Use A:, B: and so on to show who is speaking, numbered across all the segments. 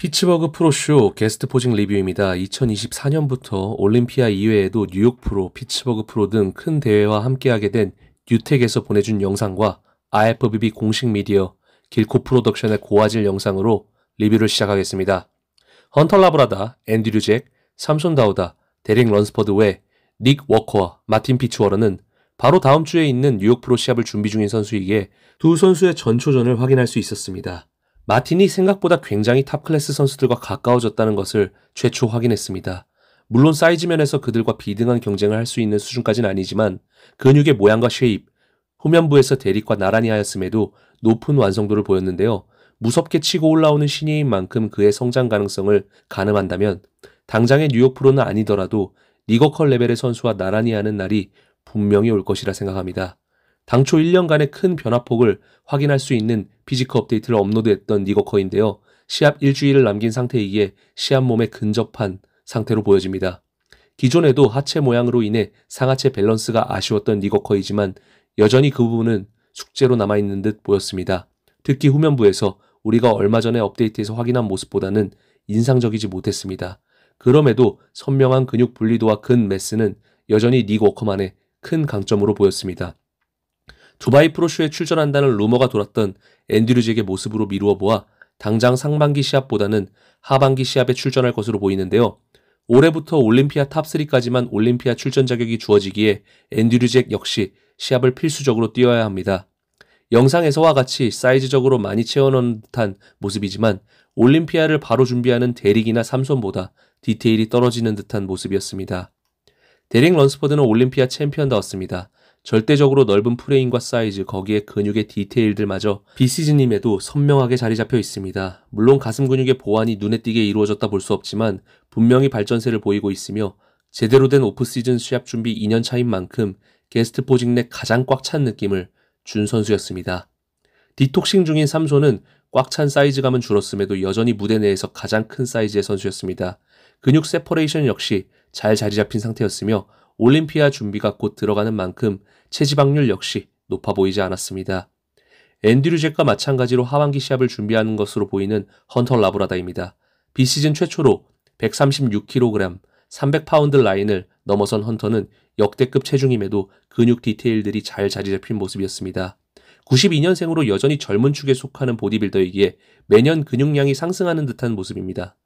A: 피츠버그 프로쇼 게스트 포징 리뷰입니다. 2024년부터 올림피아 이외에도 뉴욕 프로, 피츠버그 프로 등 큰 대회와 함께하게 된 뉴텍에서 보내준 영상과 IFBB 공식 미디어 길코 프로덕션의 고화질 영상으로 리뷰를 시작하겠습니다. 헌터 라브라다, 앤드류 잭, 삼손 다우다, 데링 런스퍼드 외닉 워커와 마틴 피츠워러는 바로 다음 주에 있는 뉴욕 프로 시합을 준비 중인 선수이기에 두 선수의 전초전을 확인할 수 있었습니다. 마틴이 생각보다 굉장히 탑클래스 선수들과 가까워졌다는 것을 최초 확인했습니다. 물론 사이즈 면에서 그들과 비등한 경쟁을 할 수 있는 수준까진 아니지만 근육의 모양과 쉐입, 후면부에서 대립과 나란히 하였음에도 높은 완성도를 보였는데요. 무섭게 치고 올라오는 신예인 만큼 그의 성장 가능성을 가늠한다면 당장의 뉴욕 프로는 아니더라도 리거컬 레벨의 선수와 나란히 하는 날이 분명히 올 것이라 생각합니다. 당초 1년간의 큰 변화폭을 확인할 수 있는 피지크 업데이트를 업로드했던 니거커인데요. 시합 일주일을 남긴 상태이기에 시합 몸에 근접한 상태로 보여집니다. 기존에도 하체 모양으로 인해 상하체 밸런스가 아쉬웠던 니거커이지만 여전히 그 부분은 숙제로 남아있는 듯 보였습니다. 특히 후면부에서 우리가 얼마 전에 업데이트에서 확인한 모습보다는 인상적이지 못했습니다. 그럼에도 선명한 근육 분리도와 근 매스는 여전히 니거커만의큰 강점으로 보였습니다. 두바이 프로쇼에 출전한다는 루머가 돌았던 앤드류즈에게 모습으로 미루어 보아 당장 상반기 시합보다는 하반기 시합에 출전할 것으로 보이는데요. 올해부터 올림피아 탑3까지만 올림피아 출전 자격이 주어지기에 앤드류잭 역시 시합을 필수적으로 뛰어야 합니다. 영상에서와 같이 사이즈적으로 많이 채워넣은 듯한 모습이지만 올림피아를 바로 준비하는 대릭이나 삼손보다 디테일이 떨어지는 듯한 모습이었습니다. 대릭런스퍼드는 올림피아 챔피언다웠습니다. 절대적으로 넓은 프레임과 사이즈, 거기에 근육의 디테일들마저 비시즌임에도 선명하게 자리 잡혀 있습니다. 물론 가슴 근육의 보완이 눈에 띄게 이루어졌다 볼 수 없지만 분명히 발전세를 보이고 있으며 제대로 된 오프시즌 수합 준비 2년 차인 만큼 게스트 포징 내 가장 꽉 찬 느낌을 준 선수였습니다. 디톡싱 중인 삼손은 꽉 찬 사이즈감은 줄었음에도 여전히 무대 내에서 가장 큰 사이즈의 선수였습니다. 근육 세퍼레이션 역시 잘 자리 잡힌 상태였으며 올림피아 준비가 곧 들어가는 만큼 체지방률 역시 높아 보이지 않았습니다. 앤드류 잭과 마찬가지로 하반기 시합을 준비하는 것으로 보이는 헌터 라브라다입니다. 비시즌 최초로 136kg, 300파운드 라인을 넘어선 헌터는 역대급 체중임에도 근육 디테일들이 잘 자리 잡힌 모습이었습니다. 92년생으로 여전히 젊은 축에 속하는 보디빌더이기에 매년 근육량이 상승하는 듯한 모습입니다.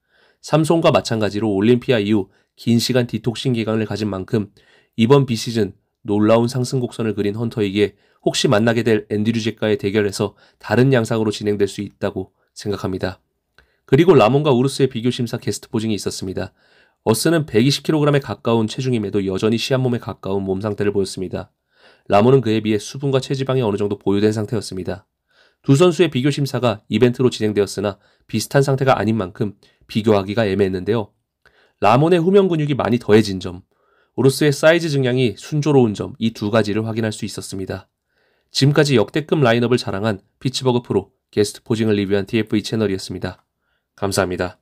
A: 삼손과 마찬가지로 올림피아 이후 긴 시간 디톡싱 기간을 가진 만큼 이번 비시즌 놀라운 상승 곡선을 그린 헌터에게 혹시 만나게 될앤디류 잭과의 대결에서 다른 양상으로 진행될 수 있다고 생각합니다. 그리고 라몬과 우르스의 비교 심사 게스트 포징이 있었습니다. 어스는 120kg에 가까운 체중임에도 여전히 시한몸에 가까운 몸 상태를 보였습니다. 라몬은 그에 비해 수분과 체지방이 어느 정도 보유된 상태였습니다. 두 선수의 비교 심사가 이벤트로 진행되었으나 비슷한 상태가 아닌 만큼 비교하기가 애매했는데요. 라몬의 후면 근육이 많이 더해진 점, 오로스의 사이즈 증량이 순조로운 점 이 두 가지를 확인할 수 있었습니다. 지금까지 역대급 라인업을 자랑한 피츠버그 프로 게스트 포징을 리뷰한 TFE 채널이었습니다. 감사합니다.